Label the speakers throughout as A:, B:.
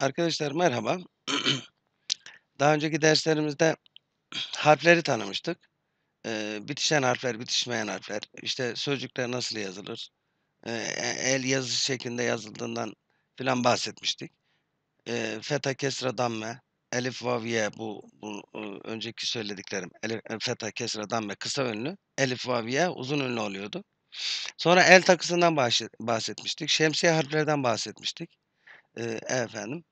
A: Arkadaşlar merhaba. Daha önceki derslerimizde harfleri tanımıştık. Ee, bitişen harfler, bitişmeyen harfler, İşte sözcükler nasıl yazılır, ee, e, el yazısı şeklinde yazıldığından filan bahsetmiştik. Ee, feta, kesra, damme, elif, vaviye bu, bu e, önceki söylediklerim. Elif, e, feta, kesra, damme kısa önlü, elif, vaviye uzun önlü oluyordu. Sonra el takısından bahsetmiştik, şemsiye harflerden bahsetmiştik. E, efendim.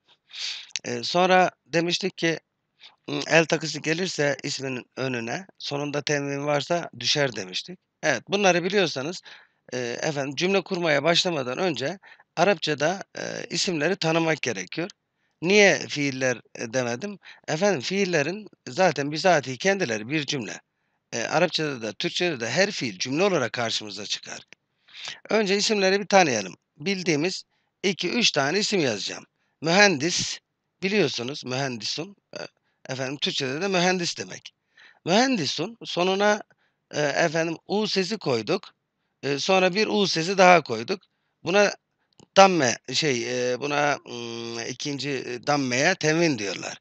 A: E, sonra demiştik ki el takısı gelirse isminin önüne sonunda temin varsa düşer demiştik. Evet bunları biliyorsanız e, efendim cümle kurmaya başlamadan önce Arapçada e, isimleri tanımak gerekiyor. Niye fiiller demedim? Efendim fiillerin zaten bizatihi kendileri bir cümle. E, Arapçada da Türkçede de her fiil cümle olarak karşımıza çıkar. Önce isimleri bir tanıyalım. Bildiğimiz 2, 3 tane isim yazacağım. Mühendis biliyorsunuz mühendisun. E, efendim Türkçe'de de mühendis demek. Mühendisun sonuna e, efendim U sesi koyduk. E, sonra bir U sesi daha koyduk. Buna damme şey e, buna m, ikinci e, dammeye temin diyorlar.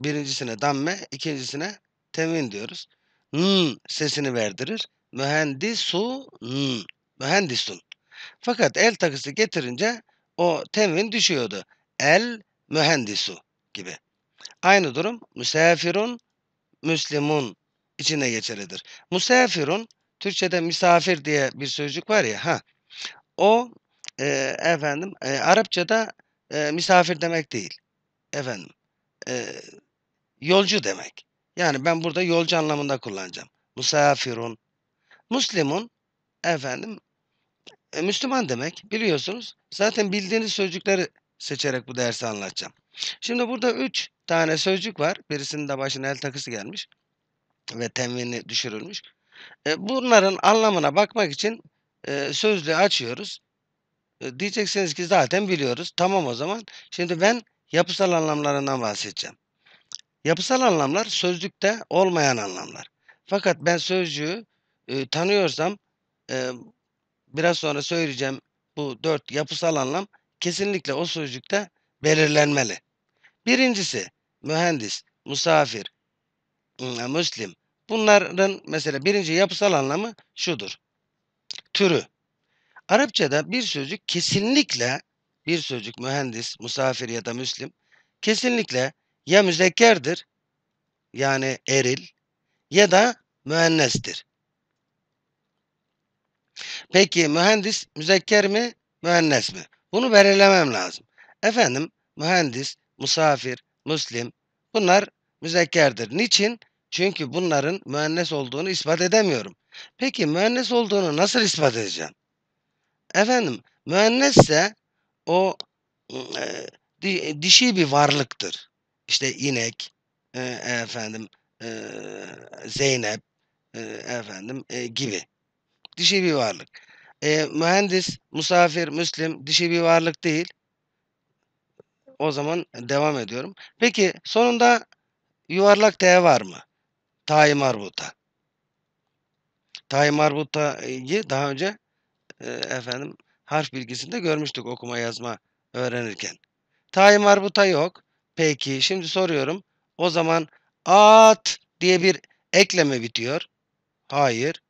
A: Birincisine damme, ikincisine temin diyoruz. N sesini verdirir. Mühendisun. Mühendisun. Fakat el takısı getirince o temin düşüyordu. El mühendisu gibi. Aynı durum müsafirun müslimun içine geçerlidir. Musafirun Türkçe'de misafir diye bir sözcük var ya ha. O e, efendim e, Arapçada e, misafir demek değil. Efendim e, yolcu demek. Yani ben burada yolcu anlamında kullanacağım. Musafirun. Müslimun efendim e, Müslüman demek biliyorsunuz. Zaten bildiğiniz sözcükleri seçerek bu dersi anlatacağım. Şimdi burada üç tane sözcük var. Birisinin de başına el takısı gelmiş ve tenvini düşürülmüş. E, bunların anlamına bakmak için e, sözlüğü açıyoruz. E, diyeceksiniz ki zaten biliyoruz. Tamam o zaman. Şimdi ben yapısal anlamlarından bahsedeceğim. Yapısal anlamlar sözlükte olmayan anlamlar. Fakat ben sözcüğü e, tanıyorsam e, biraz sonra söyleyeceğim bu dört yapısal anlam kesinlikle o sözcükte belirlenmeli. Birincisi mühendis, musafir, müslim. Bunların mesela birinci yapısal anlamı şudur. Türü. Arapçada bir sözcük kesinlikle bir sözcük mühendis, musafir ya da müslim kesinlikle ya müzekkerdir yani eril ya da müennestir. Peki mühendis müzekker mi, müennes mi? Bunu belirlemem lazım. Efendim mühendis, musafir, muslim bunlar müzekkerdir. Niçin? Çünkü bunların müennes olduğunu ispat edemiyorum. Peki müennes olduğunu nasıl ispat edeceğim? Efendim müennesse o ıı, e, di, dişi bir varlıktır. İşte inek, e, efendim e, Zeynep e, efendim e, gibi. Dişi bir varlık. E, mühendis, musafir, müslim dişi bir varlık değil. O zaman devam ediyorum. Peki sonunda yuvarlak T var mı? Tay marbuta. Tay marbuta'yı daha önce e, efendim harf bilgisinde görmüştük okuma yazma öğrenirken. Tay marbuta yok. Peki şimdi soruyorum. O zaman at diye bir ekleme bitiyor. Hayır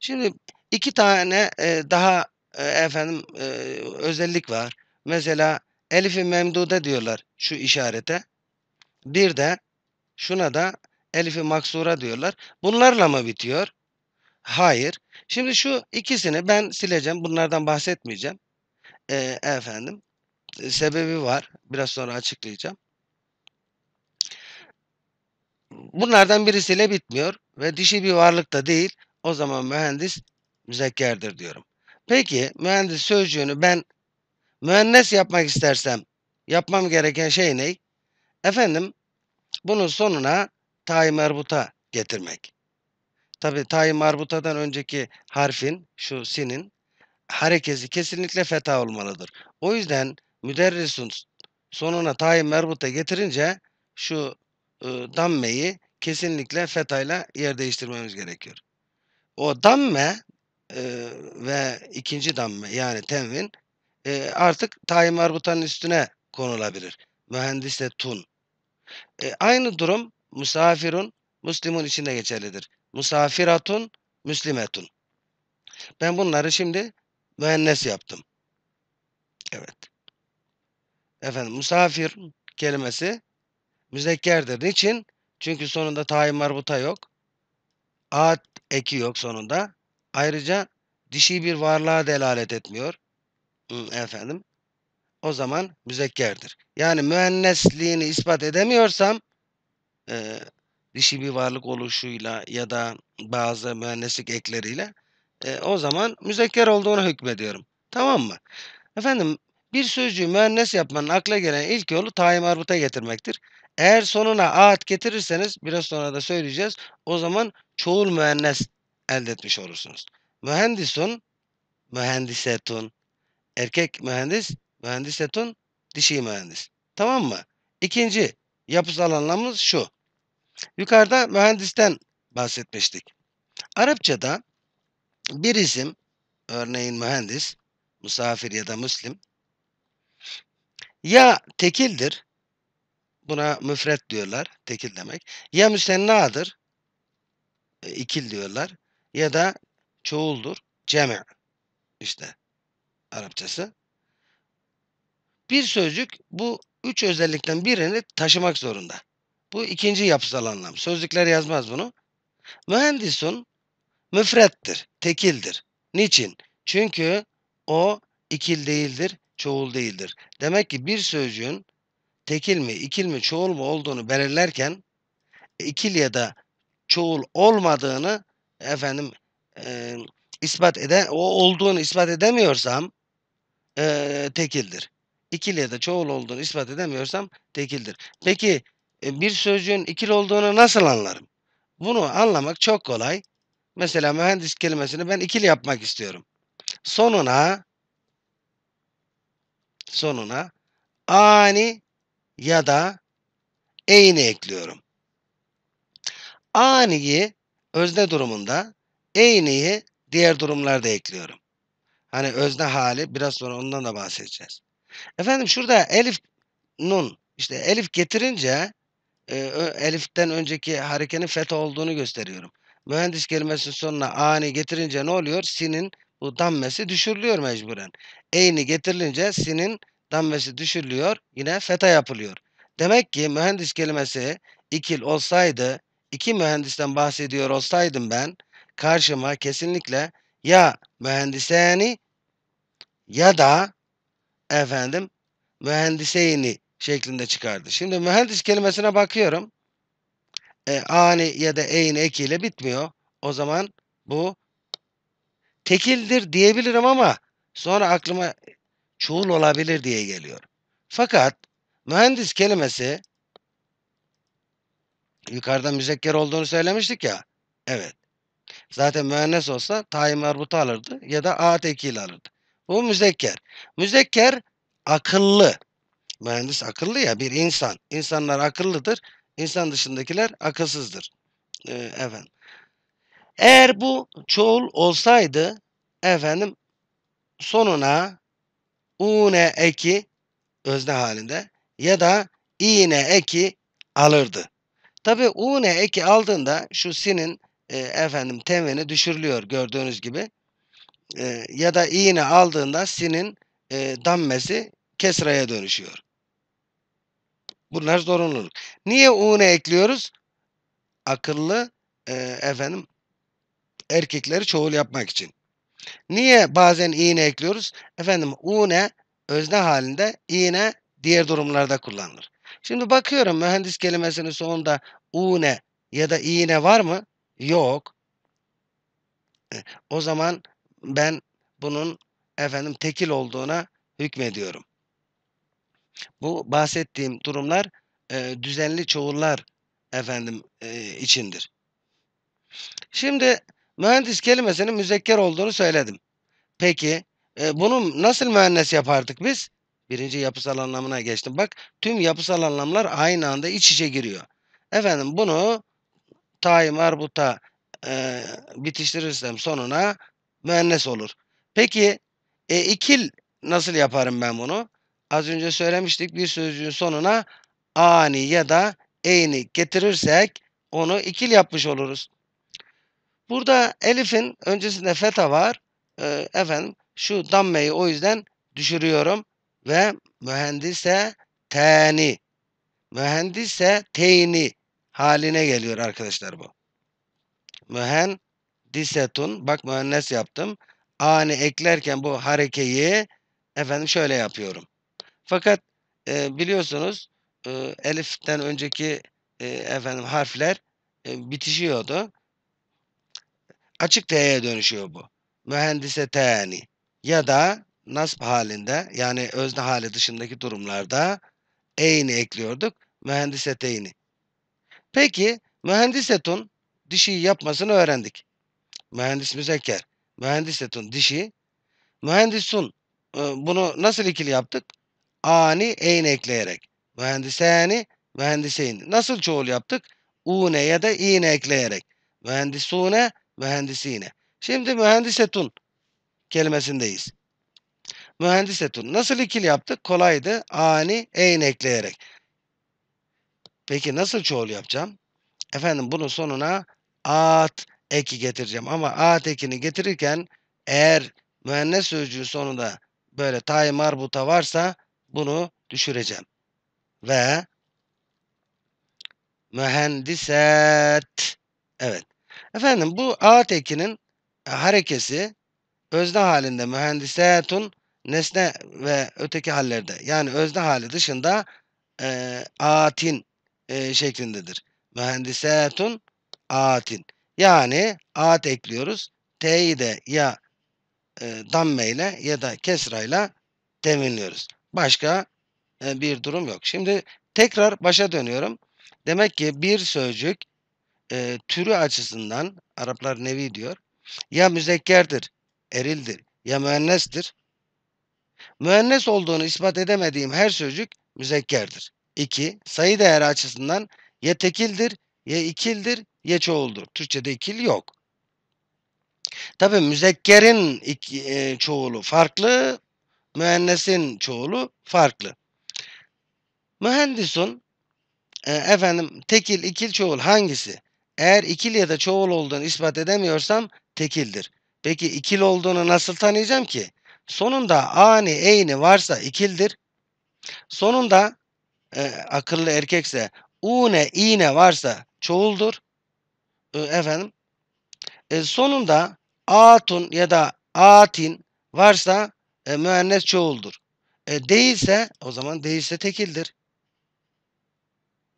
A: şimdi, iki tane daha efendim özellik var. Mesela Elif-i Memdude diyorlar şu işarete. Bir de şuna da Elif-i Maksura diyorlar. Bunlarla mı bitiyor? Hayır. Şimdi şu ikisini ben sileceğim. Bunlardan bahsetmeyeceğim. E, efendim. Sebebi var. Biraz sonra açıklayacağım. Bunlardan birisiyle bitmiyor ve dişi bir varlık da değil o zaman mühendis müzekkerdir diyorum. Peki mühendis sözcüğünü ben mühendis yapmak istersem yapmam gereken şey ne? Efendim bunun sonuna tay merbuta getirmek. Tabi tay marbutadan önceki harfin şu sinin harekesi kesinlikle feta olmalıdır. O yüzden müderrisun sonuna tay merbuta getirince şu e, dammeyi kesinlikle fetayla yer değiştirmemiz gerekiyor. O damme e, ve ikinci damme yani tenvin e, artık taim arbutanın üstüne konulabilir. Mühendisle tun. E, aynı durum musafirun, muslimun de geçerlidir. Musafiratun, müslimetun. Ben bunları şimdi mühendis yaptım. Evet. Efendim musafir kelimesi müzekkerdir. Niçin? Çünkü sonunda tayin marbuta yok. A eki yok sonunda. Ayrıca dişi bir varlığa delalet etmiyor. Efendim. O zaman müzekkerdir. Yani müennesliğini ispat edemiyorsam e, dişi bir varlık oluşuyla ya da bazı mühendislik ekleriyle e, o zaman müzekker olduğunu hükmediyorum. Tamam mı? Efendim bir sözcüğü mühendis yapmanın akla gelen ilk yolu tayin arbuta getirmektir. Eğer sonuna aat getirirseniz biraz sonra da söyleyeceğiz. O zaman çoğul mühendis elde etmiş olursunuz. Mühendisun, mühendisetun. Erkek mühendis, mühendisetun, dişi mühendis. Tamam mı? İkinci yapısal anlamımız şu. Yukarıda mühendisten bahsetmiştik. Arapçada bir isim, örneğin mühendis, musafir ya da müslim, ya tekildir Buna müfret diyorlar. Tekil demek. Ya müsennadır. E, ikil diyorlar. Ya da çoğuldur. Cemi' işte Arapçası. Bir sözcük bu üç özellikten birini taşımak zorunda. Bu ikinci yapısal anlam. Sözlükler yazmaz bunu. Mühendisun müfrettir, tekildir. Niçin? Çünkü o ikil değildir, çoğul değildir. Demek ki bir sözcüğün tekil mi, ikil mi, çoğul mu olduğunu belirlerken e, ikil ya da çoğul olmadığını efendim e, ispat ede o olduğunu ispat edemiyorsam e, tekildir. İkil ya da çoğul olduğunu ispat edemiyorsam tekildir. Peki e, bir sözcüğün ikil olduğunu nasıl anlarım? Bunu anlamak çok kolay. Mesela mühendis kelimesini ben ikil yapmak istiyorum. Sonuna sonuna ani ya da e'ini ekliyorum. Ani'yi özne durumunda, e'niyi diğer durumlarda ekliyorum. Hani özne hali biraz sonra ondan da bahsedeceğiz. Efendim şurada elif nun işte elif getirince e, eliften önceki harekenin fet olduğunu gösteriyorum. Mühendis kelimesinin sonuna ani getirince ne oluyor? Sinin bu dammesi düşürülüyor mecburen. Eyni getirilince sinin damvesi düşürülüyor. Yine feta yapılıyor. Demek ki mühendis kelimesi ikil olsaydı, iki mühendisten bahsediyor olsaydım ben karşıma kesinlikle ya mühendiseni ya da efendim mühendiseyni şeklinde çıkardı. Şimdi mühendis kelimesine bakıyorum. E, ani ya da eyn ekiyle bitmiyor. O zaman bu tekildir diyebilirim ama sonra aklıma çoğul olabilir diye geliyor. Fakat mühendis kelimesi yukarıda müzekker olduğunu söylemiştik ya. Evet. Zaten mühendis olsa tayi merbutu alırdı ya da a tekil alırdı. Bu müzekker. Müzekker akıllı. Mühendis akıllı ya bir insan. İnsanlar akıllıdır. İnsan dışındakiler akılsızdır. Ee, efendim. Eğer bu çoğul olsaydı efendim sonuna une eki özne halinde ya da iğne eki alırdı. Tabi une eki aldığında şu sinin e, efendim temvini düşürülüyor gördüğünüz gibi. E, ya da iğne aldığında sinin e, dammesi kesraya dönüşüyor. Bunlar zorunluluk. Niye une ekliyoruz? Akıllı e, efendim erkekleri çoğul yapmak için. Niye bazen iğne ekliyoruz? Efendim u ne özne halinde iğne diğer durumlarda kullanılır. Şimdi bakıyorum mühendis kelimesinin sonunda u ne ya da iğne var mı? Yok. E, o zaman ben bunun efendim tekil olduğuna hükmediyorum. Bu bahsettiğim durumlar e, düzenli çoğullar efendim e, içindir. Şimdi Mühendis kelimesinin müzekker olduğunu söyledim. Peki e, bunu nasıl mühendis yapardık biz? Birinci yapısal anlamına geçtim. Bak tüm yapısal anlamlar aynı anda iç içe giriyor. Efendim bunu taim arbuta e, bitiştirirsem sonuna mühendis olur. Peki e, ikil nasıl yaparım ben bunu? Az önce söylemiştik bir sözcüğün sonuna ani ya da eyni getirirsek onu ikil yapmış oluruz. Burada elifin öncesinde feta var. E, efendim şu dammeyi o yüzden düşürüyorum. Ve mühendise teni. Mühendise teyni haline geliyor arkadaşlar bu. Mühendisetun. Bak mühennes yaptım. Ani eklerken bu harekeyi efendim şöyle yapıyorum. Fakat e, biliyorsunuz e, eliften önceki e, efendim harfler e, bitişiyordu açık T'ye dönüşüyor bu. Mühendise teni ya da nasp halinde yani özne hali dışındaki durumlarda e'ini ekliyorduk. Mühendise teyni. Peki mühendisetun dişi yapmasını öğrendik. Mühendis müzekker. Mühendisetun dişi. Mühendisun e, bunu nasıl ikili yaptık? Ani eyn ekleyerek. Mühendiseni mühendiseyn. Nasıl çoğul yaptık? Une ya da iğne ekleyerek. Mühendisune mühendisine. Şimdi mühendisetun kelimesindeyiz. Mühendisetun. Nasıl ikili yaptık? Kolaydı. Ani, eyn ekleyerek. Peki nasıl çoğul yapacağım? Efendim bunun sonuna at eki getireceğim. Ama at ekini getirirken eğer müennes sözcüğü sonunda böyle tay marbuta varsa bunu düşüreceğim. Ve mühendiset evet Efendim bu A tekinin e, harekesi özne halinde mühendiseyetun nesne ve öteki hallerde yani özne hali dışında e, atin e, şeklindedir. Mühendiseyetun atin. Yani at ekliyoruz. T'yi de ya e, dammeyle ya da kesrayla teminliyoruz Başka e, bir durum yok. Şimdi tekrar başa dönüyorum. Demek ki bir sözcük e, türü açısından Araplar nevi diyor. Ya müzekkerdir, erildir ya müennestir. Müennes olduğunu ispat edemediğim her sözcük müzekkerdir. 2. Sayı değeri açısından ya tekildir, ya ikildir, ya çoğuldur. Türkçe'de ikil yok. Tabi müzekkerin iki, e, çoğulu farklı, müennesin çoğulu farklı. Mühendisun, e, efendim tekil, ikil, çoğul hangisi? Eğer ikili ya da çoğul olduğunu ispat edemiyorsam tekildir. Peki ikil olduğunu nasıl tanıyacağım ki? Sonunda ani eyni varsa ikildir. Sonunda e, akıllı erkekse une iğne varsa çoğuldur. E, efendim e, sonunda atun ya da atin varsa e, müennes çoğuldur. E, değilse o zaman değilse tekildir.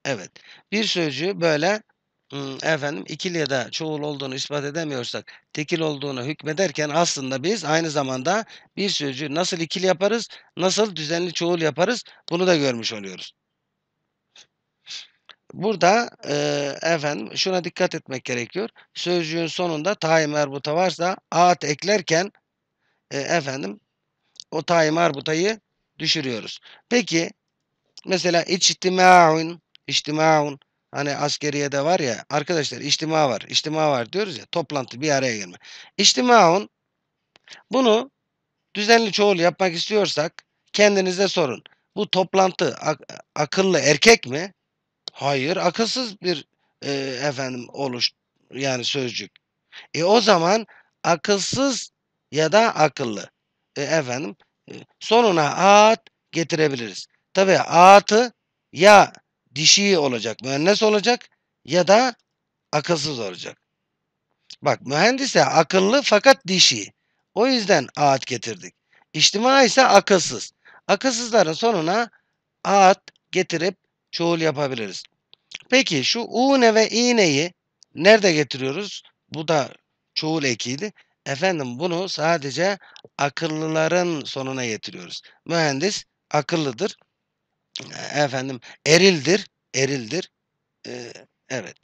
A: Evet. Bir sözcüğü böyle efendim ikili ya da çoğul olduğunu ispat edemiyorsak tekil olduğunu hükmederken aslında biz aynı zamanda bir sözcüğü nasıl ikili yaparız, nasıl düzenli çoğul yaparız bunu da görmüş oluyoruz. Burada e, efendim şuna dikkat etmek gerekiyor. Sözcüğün sonunda tayi merbuta varsa at eklerken e, efendim o tayi merbutayı düşürüyoruz. Peki mesela içtima'un içtima'un Hani askeriye de var ya arkadaşlar içtima var. İçtima var diyoruz ya toplantı bir araya gelme. İçtimaun bunu düzenli çoğul yapmak istiyorsak kendinize sorun. Bu toplantı ak akıllı erkek mi? Hayır akılsız bir e, efendim oluş yani sözcük. E o zaman akılsız ya da akıllı e, efendim e, sonuna at getirebiliriz. Tabi atı ya dişi olacak, müennes olacak ya da akılsız olacak. Bak mühendise akıllı fakat dişi. O yüzden aat getirdik. İçtima ise akılsız. Akılsızların sonuna aat getirip çoğul yapabiliriz. Peki şu une ve iğneyi nerede getiriyoruz? Bu da çoğul ekiydi. Efendim bunu sadece akıllıların sonuna getiriyoruz. Mühendis akıllıdır. E, efendim erildir, erildir. E, evet.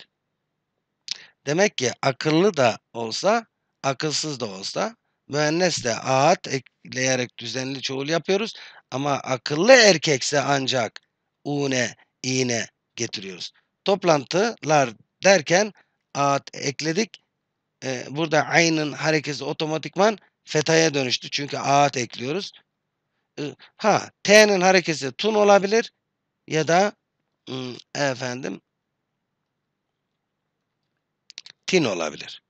A: Demek ki akıllı da olsa, akılsız da olsa müennesle aat ekleyerek düzenli çoğul yapıyoruz. Ama akıllı erkekse ancak une, iğne getiriyoruz. Toplantılar derken aat ekledik. Ee, burada aynın hareketi otomatikman fetaya dönüştü. Çünkü aat ekliyoruz. Ee, ha T'nin harekesi tun olabilir ya da efendim tin olabilir.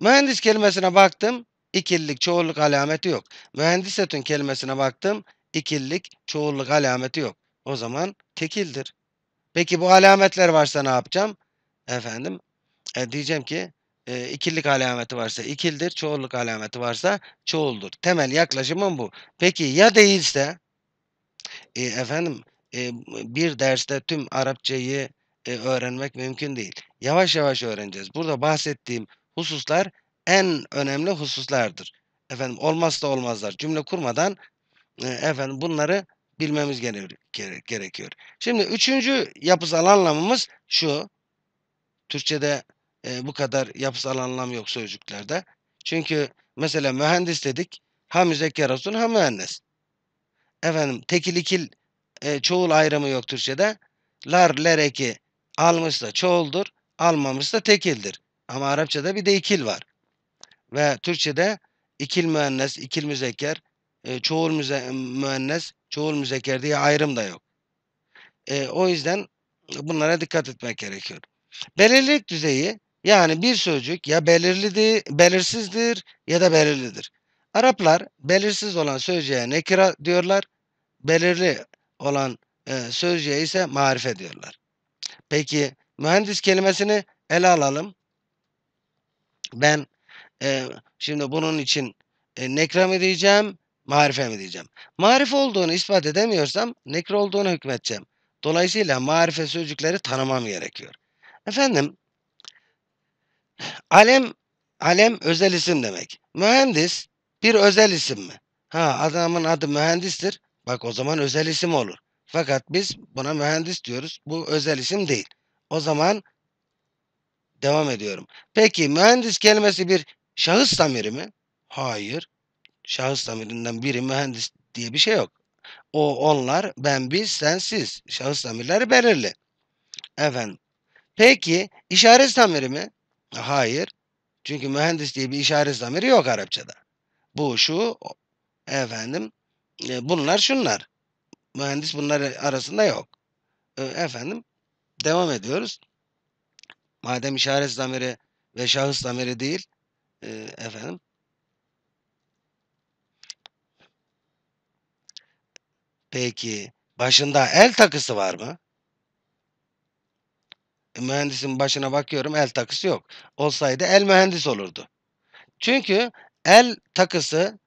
A: Mühendis kelimesine baktım. İkillik, çoğulluk alameti yok. Mühendisetün kelimesine baktım. İkillik, çoğulluk alameti yok. O zaman tekildir. Peki bu alametler varsa ne yapacağım? Efendim e, diyeceğim ki e, ikillik alameti varsa ikildir, çoğulluk alameti varsa çoğuldur. Temel yaklaşımım bu. Peki ya değilse e, efendim e, bir derste tüm Arapçayı e, öğrenmek mümkün değil. Yavaş yavaş öğreneceğiz. Burada bahsettiğim hususlar en önemli hususlardır. Efendim olmazsa olmazlar. Cümle kurmadan e, efendim bunları bilmemiz gerekiyor. Şimdi üçüncü yapısal anlamımız şu. Türkçe'de e, bu kadar yapısal anlam yok sözcüklerde. Çünkü mesela mühendis dedik. Ha müzekker olsun ha mühendis. Efendim tekil ikil e, çoğul ayrımı yok Türkçe'de. Lar lereki almışsa çoğuldur, almamışsa tekildir. Ama Arapçada bir de ikil var. Ve Türkçe'de ikil mühendis ikil müzekker, e, çoğul müze, müennes, çoğul müzekker diye ayrım da yok. E, o yüzden bunlara dikkat etmek gerekiyor. Belirlilik düzeyi yani bir sözcük ya belirlidi, belirsizdir ya da belirlidir. Araplar belirsiz olan sözcüğe nekira diyorlar. Belirli olan e, sözcüğe ise marife diyorlar. Peki mühendis kelimesini ele alalım. Ben e, şimdi bunun için e, nekra mı diyeceğim, marife mi diyeceğim? Marife olduğunu ispat edemiyorsam nekra olduğunu hükmedeceğim. Dolayısıyla marife sözcükleri tanımam gerekiyor. Efendim Alem, alem özel isim demek. Mühendis bir özel isim mi? Ha adamın adı mühendistir. Bak o zaman özel isim olur. Fakat biz buna mühendis diyoruz. Bu özel isim değil. O zaman devam ediyorum. Peki mühendis kelimesi bir şahıs zamiri mi? Hayır. Şahıs zamirinden biri mühendis diye bir şey yok. O onlar, ben biz, sen siz. Şahıs zamirleri belirli. Efendim. Peki işaret zamiri mi? Hayır. Çünkü mühendis diye bir işaret zamiri yok Arapçada. Bu, şu, efendim, e, bunlar, şunlar. Mühendis bunlar arasında yok. E, efendim, devam ediyoruz. Madem işaret zamiri ve şahıs zamiri değil, e, efendim, Peki başında el takısı var mı? mühendisin başına bakıyorum el takısı yok. Olsaydı el mühendis olurdu. Çünkü el takısı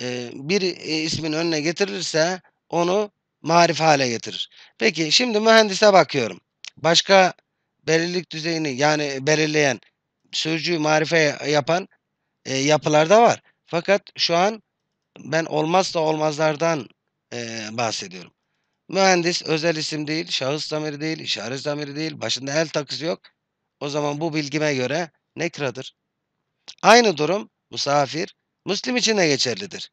A: e, bir e, ismin önüne getirirse onu marif hale getirir. Peki şimdi mühendise bakıyorum. Başka belirlik düzeyini yani belirleyen sözcüğü marife yapan e, yapılarda var. Fakat şu an ben olmazsa olmazlardan e, bahsediyorum. Mühendis özel isim değil, şahıs zamiri değil, işaret zamiri değil, başında el takısı yok. O zaman bu bilgime göre nekradır. Aynı durum musafir, Müslim için de geçerlidir.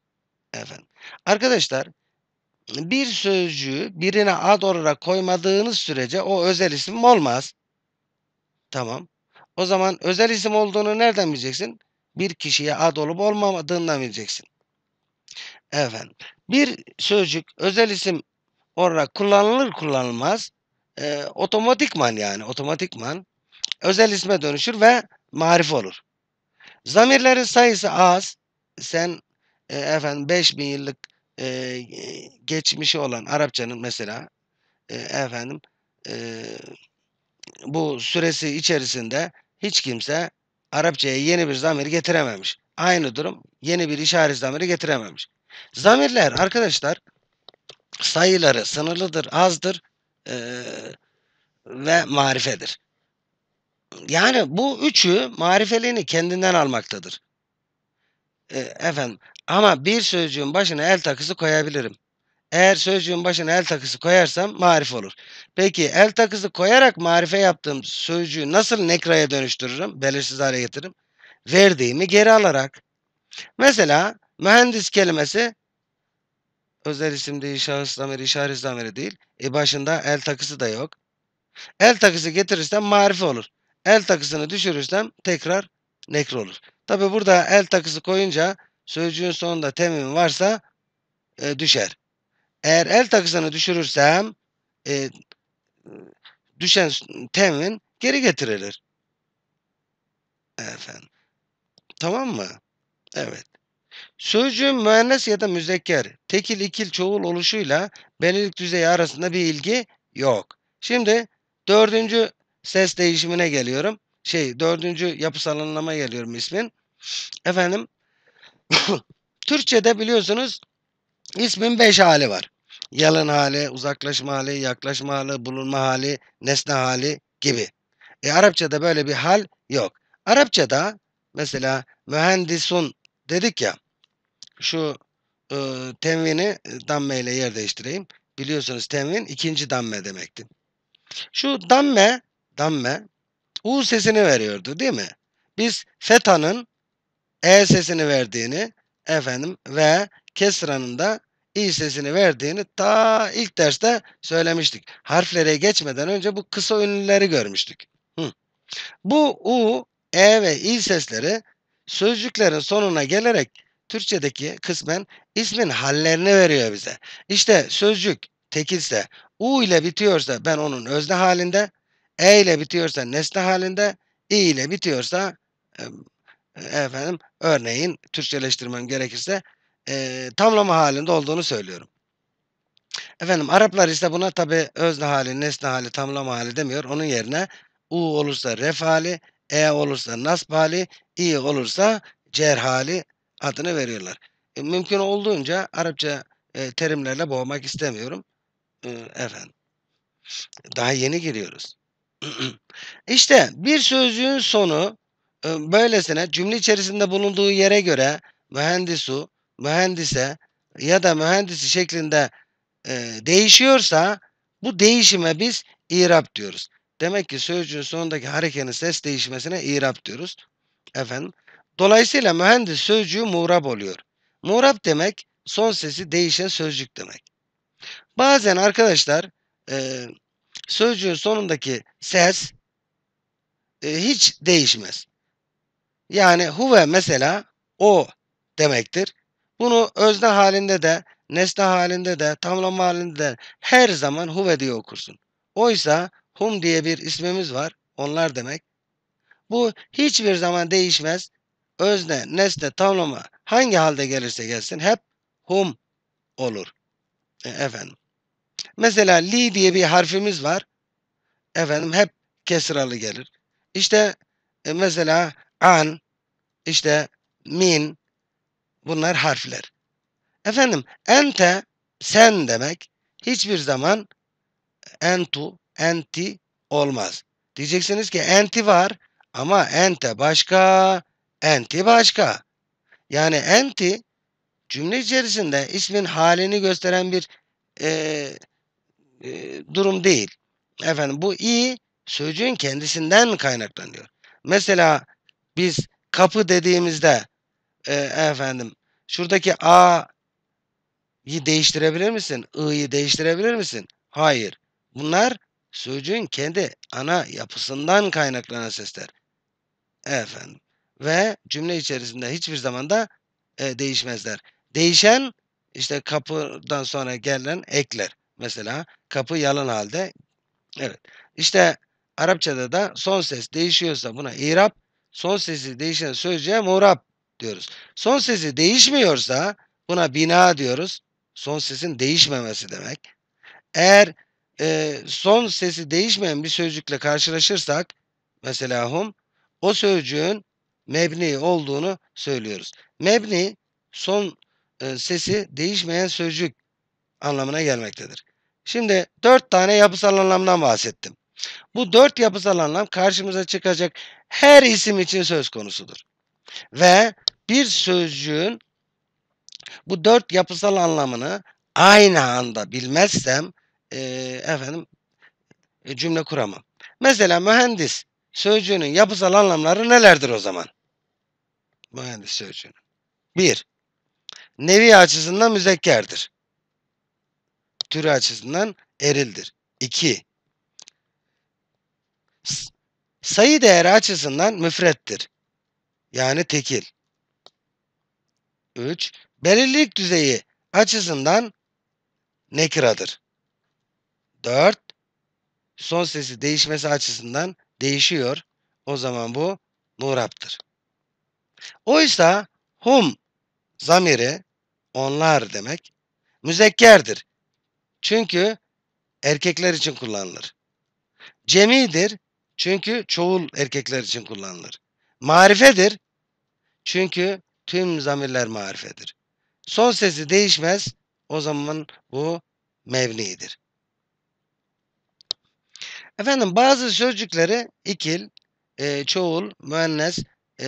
A: Efendim. Arkadaşlar bir sözcüğü birine ad olarak koymadığınız sürece o özel isim olmaz. Tamam. O zaman özel isim olduğunu nereden bileceksin? Bir kişiye ad olup olmadığından bileceksin. Efendim. Bir sözcük özel isim Orada kullanılır kullanılmaz e, otomatikman yani otomatikman özel isme dönüşür ve marif olur. Zamirlerin sayısı az. Sen e, efendim 5000 yıllık e, geçmişi olan Arapçanın mesela e, efendim e, bu süresi içerisinde hiç kimse Arapçaya yeni bir zamir getirememiş. Aynı durum yeni bir işaret zamiri getirememiş. Zamirler arkadaşlar sayıları sınırlıdır, azdır e, ve marifedir. Yani bu üçü marifeliğini kendinden almaktadır. E, efendim ama bir sözcüğün başına el takısı koyabilirim. Eğer sözcüğün başına el takısı koyarsam marif olur. Peki el takısı koyarak marife yaptığım sözcüğü nasıl nekraya dönüştürürüm? Belirsiz hale getiririm. Verdiğimi geri alarak. Mesela mühendis kelimesi Özel isim değil, şahıs zamiri, işaret zamiri değil. E başında el takısı da yok. El takısı getirirsem marife olur. El takısını düşürürsem tekrar nekre olur. Tabi burada el takısı koyunca sözcüğün sonunda temim varsa e, düşer. Eğer el takısını düşürürsem e, düşen temin geri getirilir. Efendim. Tamam mı? Evet. Sözcüğün müennes ya da müzekker, tekil ikil çoğul oluşuyla belirlik düzeyi arasında bir ilgi yok. Şimdi dördüncü ses değişimine geliyorum. Şey dördüncü yapısal anlama geliyorum ismin. Efendim Türkçe'de biliyorsunuz ismin beş hali var. Yalın hali, uzaklaşma hali, yaklaşma hali, bulunma hali, nesne hali gibi. E Arapçada böyle bir hal yok. Arapçada mesela mühendisun dedik ya şu e, tenvini e, damme ile yer değiştireyim. Biliyorsunuz tenvin ikinci damme demekti. Şu damme, damme U sesini veriyordu değil mi? Biz fetanın E sesini verdiğini efendim ve kesranın da i sesini verdiğini ta ilk derste söylemiştik. Harflere geçmeden önce bu kısa ünlüleri görmüştük. Hı. Bu u, e ve i sesleri sözcüklerin sonuna gelerek Türkçedeki kısmen ismin hallerini veriyor bize. İşte sözcük tekilse, u ile bitiyorsa ben onun özne halinde, e ile bitiyorsa nesne halinde, i ile bitiyorsa e, efendim örneğin Türkçeleştirmem gerekirse e, tamlama halinde olduğunu söylüyorum. Efendim Araplar ise buna tabi özne hali, nesne hali, tamlama hali demiyor. Onun yerine u olursa ref hali, e olursa nasb hali, i olursa cer hali adını veriyorlar. E, mümkün olduğunca Arapça e, terimlerle boğmak istemiyorum. E, efendim. Daha yeni giriyoruz. İşte bir sözcüğün sonu e, böylesine cümle içerisinde bulunduğu yere göre mühendisu, mühendise ya da mühendisi şeklinde e, değişiyorsa bu değişime biz irap diyoruz. Demek ki sözcüğün sonundaki harekenin ses değişmesine irap diyoruz. Efendim Dolayısıyla mühendis sözcüğü muğrab oluyor. Muğrab demek son sesi değişen sözcük demek. Bazen arkadaşlar e, sözcüğün sonundaki ses e, hiç değişmez. Yani huve mesela o demektir. Bunu özne halinde de, nesne halinde de, tamlama halinde de her zaman huve diye okursun. Oysa hum diye bir ismimiz var. Onlar demek. Bu hiçbir zaman değişmez özne, nesne, tamlama hangi halde gelirse gelsin hep hum olur. E, efendim. Mesela li diye bir harfimiz var. Efendim hep kesralı gelir. İşte e, mesela an, işte min bunlar harfler. Efendim ente sen demek hiçbir zaman entu, enti olmaz. Diyeceksiniz ki enti var ama ente başka, Enti başka. Yani enti cümle içerisinde ismin halini gösteren bir e, e, durum değil. Efendim bu i sözcüğün kendisinden kaynaklanıyor. Mesela biz kapı dediğimizde e, efendim şuradaki a'yı değiştirebilir misin? i'yi değiştirebilir misin? Hayır. Bunlar sözcüğün kendi ana yapısından kaynaklanan sesler. Efendim ve cümle içerisinde hiçbir zaman da e, değişmezler. Değişen işte kapıdan sonra gelen ekler. Mesela kapı yalın halde. Evet. İşte Arapçada da son ses değişiyorsa buna irap, son sesi değişen sözcüğe murap diyoruz. Son sesi değişmiyorsa buna bina diyoruz. Son sesin değişmemesi demek. Eğer e, son sesi değişmeyen bir sözcükle karşılaşırsak mesela hum o sözcüğün mebni olduğunu söylüyoruz. Mebni son e, sesi değişmeyen sözcük anlamına gelmektedir. Şimdi dört tane yapısal anlamdan bahsettim. Bu dört yapısal anlam karşımıza çıkacak her isim için söz konusudur. Ve bir sözcüğün bu dört yapısal anlamını aynı anda bilmezsem e, efendim e, cümle kuramam. Mesela mühendis sözcüğünün yapısal anlamları nelerdir o zaman? Mühendis sözcüğünün. 1. Nevi açısından müzekkerdir. Türü açısından erildir. 2. Sayı değeri açısından müfrettir. Yani tekil. 3. Belirlilik düzeyi açısından nekiradır. 4. Son sesi değişmesi açısından değişiyor. O zaman bu muraptır. Oysa hum zamiri onlar demek müzekkerdir. Çünkü erkekler için kullanılır. Cemidir çünkü çoğul erkekler için kullanılır. Marifedir çünkü tüm zamirler marifedir. Son sesi değişmez o zaman bu mevnidir. Efendim bazı sözcükleri ikil, e, çoğul, müennes e,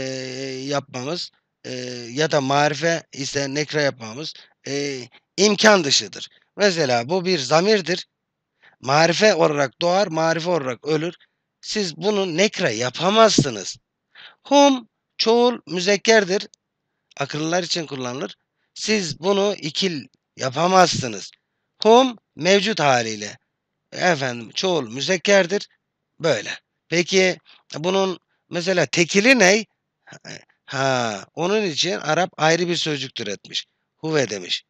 A: yapmamız e, ya da marife ise nekra yapmamız e, imkan dışıdır. Mesela bu bir zamirdir. Marife olarak doğar, marife olarak ölür. Siz bunu nekra yapamazsınız. Hum çoğul müzekkerdir. Akıllılar için kullanılır. Siz bunu ikil yapamazsınız. Hum mevcut haliyle efendim çoğul müzekkerdir. Böyle. Peki bunun mesela tekili ne? Ha, onun için Arap ayrı bir sözcük türetmiş. Huve demiş.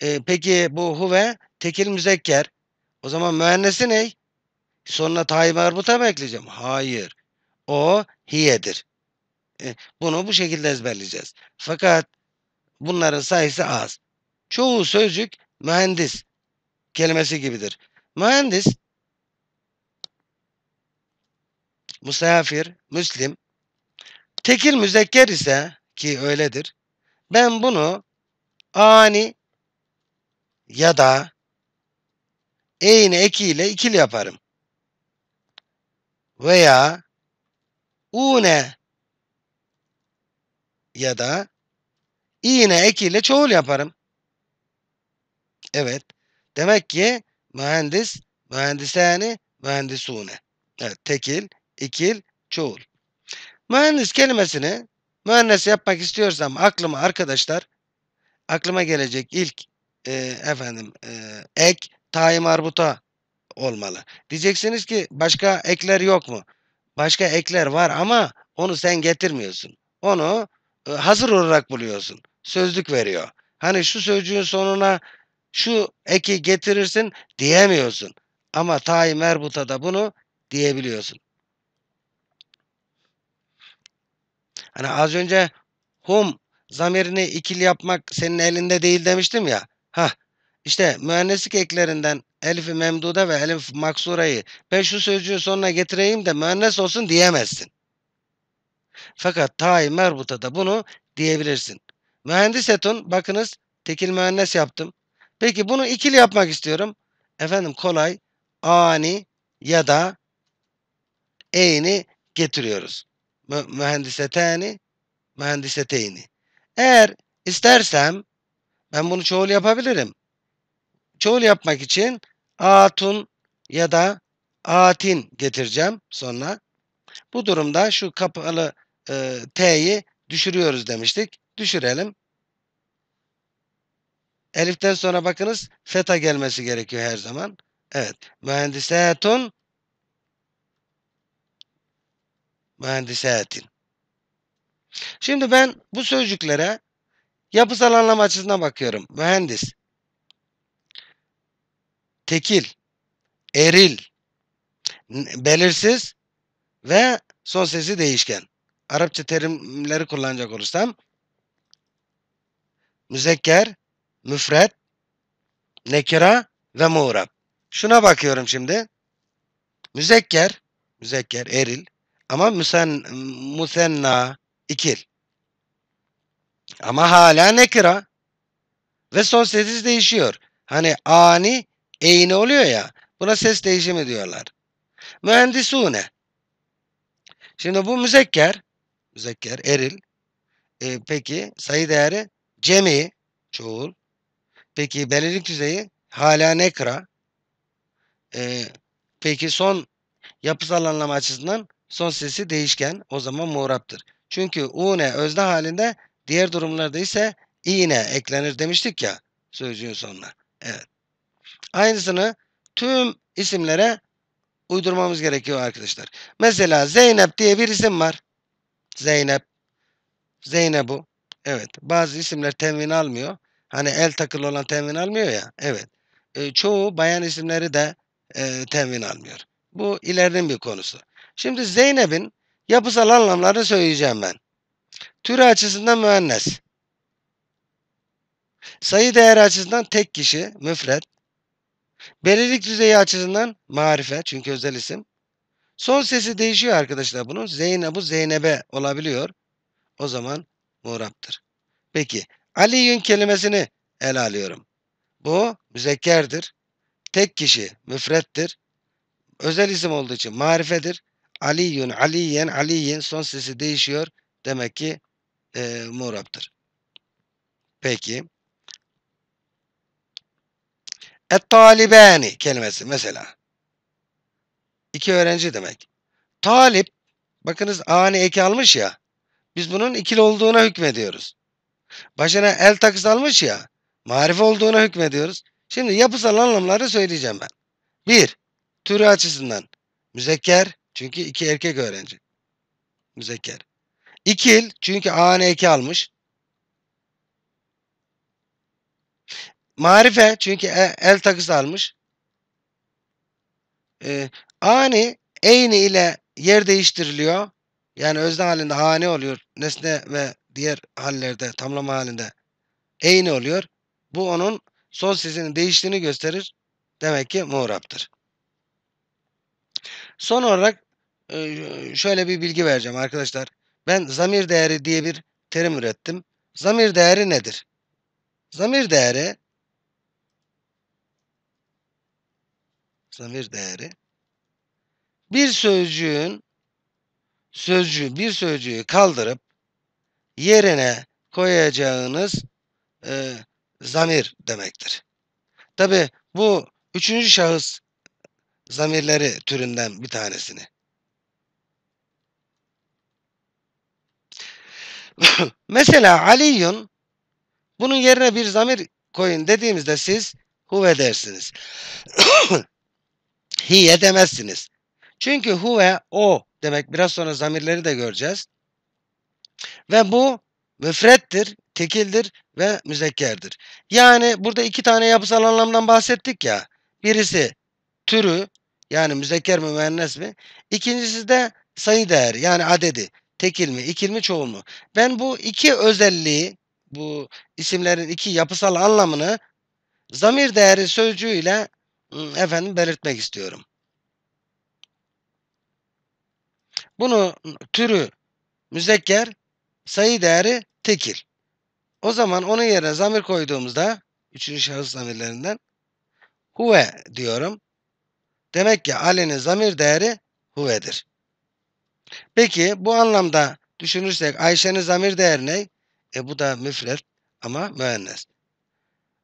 A: E, peki bu huve tekil müzekker. O zaman müennesi ne? Sonuna tayi merbuta mı ekleyeceğim? Hayır. O hiyedir. E, bunu bu şekilde ezberleyeceğiz. Fakat bunların sayısı az. Çoğu sözcük mühendis kelimesi gibidir. Mühendis, musafir, müslim, tekil müzekker ise ki öyledir. Ben bunu ani ya da eğini ekiyle ikil yaparım. Veya une ya da iğne ekiyle çoğul yaparım. Evet. Demek ki Mühendis, mühendisani, mühendisune. Evet, tekil, ikil, çoğul. Mühendis kelimesini mühendis yapmak istiyorsam aklıma arkadaşlar aklıma gelecek ilk e, efendim e, ek tayi marbuta olmalı. Diyeceksiniz ki başka ekler yok mu? Başka ekler var ama onu sen getirmiyorsun. Onu e, hazır olarak buluyorsun. Sözlük veriyor. Hani şu sözcüğün sonuna şu eki getirirsin diyemiyorsun. Ama tay merbuta da bunu diyebiliyorsun. Hani az önce hum zamirini ikili yapmak senin elinde değil demiştim ya. Ha işte mühendislik eklerinden elif-i memduda ve elif maksurayı ben şu sözcüğü sonuna getireyim de mühendis olsun diyemezsin. Fakat tay merbuta da bunu diyebilirsin. Mühendis etun bakınız tekil mühendis yaptım. Peki bunu ikili yapmak istiyorum. Efendim kolay. Ani ya da eyni getiriyoruz. Mü mühendiseteni, mühendiseteyni. Eğer istersem ben bunu çoğul yapabilirim. Çoğul yapmak için atun ya da atin getireceğim sonra. Bu durumda şu kapalı e, t'yi düşürüyoruz demiştik. Düşürelim. Elif'ten sonra bakınız feta gelmesi gerekiyor her zaman. Evet. Mühendisatun mühendisatin. Şimdi ben bu sözcüklere yapısal anlam açısından bakıyorum. Mühendis, tekil, eril, belirsiz ve son sesi değişken. Arapça terimleri kullanacak olursam müzekker, müfret, nekira ve muğrab. Şuna bakıyorum şimdi. Müzekker, müzekker eril ama müsen, müsenna ikil. Ama hala nekira ve son sessiz değişiyor. Hani ani eyni oluyor ya. Buna ses değişimi diyorlar. Mühendisune. Şimdi bu müzekker, müzekker eril. E, peki sayı değeri cemi, çoğul. Peki belirlik düzeyi hala nekra. Ee, peki son yapısal anlamı açısından son sesi değişken o zaman muğraptır. Çünkü une özne halinde diğer durumlarda ise iğne eklenir demiştik ya sözcüğün sonuna. Evet. Aynısını tüm isimlere uydurmamız gerekiyor arkadaşlar. Mesela Zeynep diye bir isim var. Zeynep. Zeynep bu. Evet. Bazı isimler temin almıyor. Hani el takılı olan temin almıyor ya. Evet. E, çoğu bayan isimleri de e, tenvin almıyor. Bu ilerinin bir konusu. Şimdi Zeynep'in yapısal anlamları söyleyeceğim ben. Türü açısından müennes. Sayı değeri açısından tek kişi, müfret. Belirlik düzeyi açısından marife, çünkü özel isim. Son sesi değişiyor arkadaşlar bunun. Zeynep bu Zeynep'e olabiliyor. O zaman muğraptır. Peki Aliyün kelimesini el alıyorum. Bu müzekkerdir. Tek kişi müfrettir. Özel isim olduğu için marifedir. Aliyun, Aliyen, Aliyin son sesi değişiyor. Demek ki e, muğraptır. Peki. Et-talibani kelimesi mesela. İki öğrenci demek. Talip, bakınız ani eki almış ya. Biz bunun ikili olduğuna hükmediyoruz. Başına el takısı almış ya. Marife olduğuna hükmediyoruz. Şimdi yapısal anlamları söyleyeceğim ben. Bir, türü açısından. Müzekker çünkü iki erkek öğrenci. Müzekker. İkil çünkü AN2 almış. Marife çünkü e, el takısı almış. Ee, ani, eyni ile yer değiştiriliyor. Yani özne halinde ani oluyor. Nesne ve diğer hallerde tamlama halinde eyni oluyor? Bu onun son sesinin değiştiğini gösterir. Demek ki muğraptır. Son olarak e, şöyle bir bilgi vereceğim arkadaşlar. Ben zamir değeri diye bir terim ürettim. Zamir değeri nedir? Zamir değeri zamir değeri bir sözcüğün sözcüğü bir sözcüğü kaldırıp yerine koyacağınız e, zamir demektir. Tabi bu üçüncü şahıs zamirleri türünden bir tanesini. Mesela Aliyun bunun yerine bir zamir koyun dediğimizde siz huve dersiniz. Hiye demezsiniz. Çünkü huve o demek. Biraz sonra zamirleri de göreceğiz. Ve bu müfrettir, tekildir ve müzekkerdir. Yani burada iki tane yapısal anlamdan bahsettik ya. Birisi türü yani müzekker mi müennes mi? İkincisi de sayı değeri yani adedi. Tekil mi, ikil mi, çoğul mu? Ben bu iki özelliği, bu isimlerin iki yapısal anlamını zamir değeri sözcüğüyle efendim belirtmek istiyorum. Bunu türü müzekker, sayı değeri tekil. O zaman onun yerine zamir koyduğumuzda üçüncü şahıs zamirlerinden huve diyorum. Demek ki Ali'nin zamir değeri huvedir. Peki bu anlamda düşünürsek Ayşe'nin zamir değeri ne? E bu da müfret ama müennes.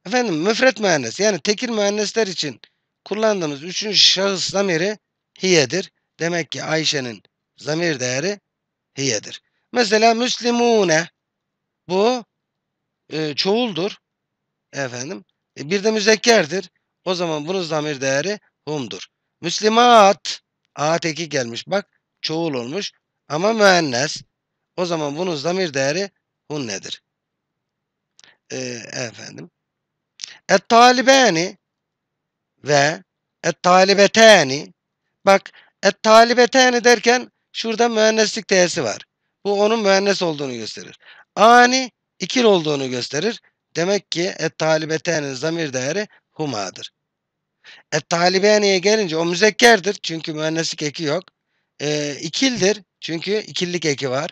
A: Efendim müfret müennes yani tekil müennesler için kullandığımız üçüncü şahıs zamiri hiyedir. Demek ki Ayşe'nin zamir değeri hiyedir. Mesela müslimune. Bu e, çoğuldur. Efendim. E, bir de müzekkerdir. O zaman bunun zamir değeri humdur. Müslimat. A eki gelmiş. Bak çoğul olmuş. Ama müennes. O zaman bunun zamir değeri hunnedir. E, efendim. Et talibeni ve et talibeteni. Bak et talibeteni derken şurada mühendislik T'si var. Bu onun müennes olduğunu gösterir. Ani ikil olduğunu gösterir. Demek ki et talibetenin zamir değeri humadır. Et talibeniye gelince o müzekkerdir. Çünkü müenneslik eki yok. E, ikildir. Çünkü ikillik eki var.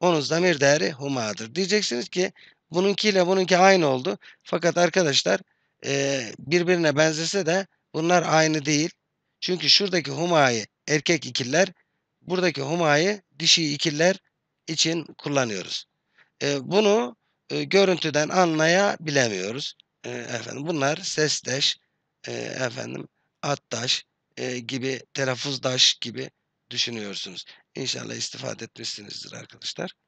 A: Onun zamir değeri humadır. Diyeceksiniz ki bununkiyle bununki aynı oldu. Fakat arkadaşlar e, birbirine benzese de bunlar aynı değil. Çünkü şuradaki humayı erkek ikiller, buradaki humayı dişi ikiller için kullanıyoruz. E, bunu e, görüntüden anlayabilemiyoruz. E, efendim bunlar sesleş, e, efendim attaş e, gibi, telaffuzdaş gibi düşünüyorsunuz. İnşallah istifade etmişsinizdir arkadaşlar.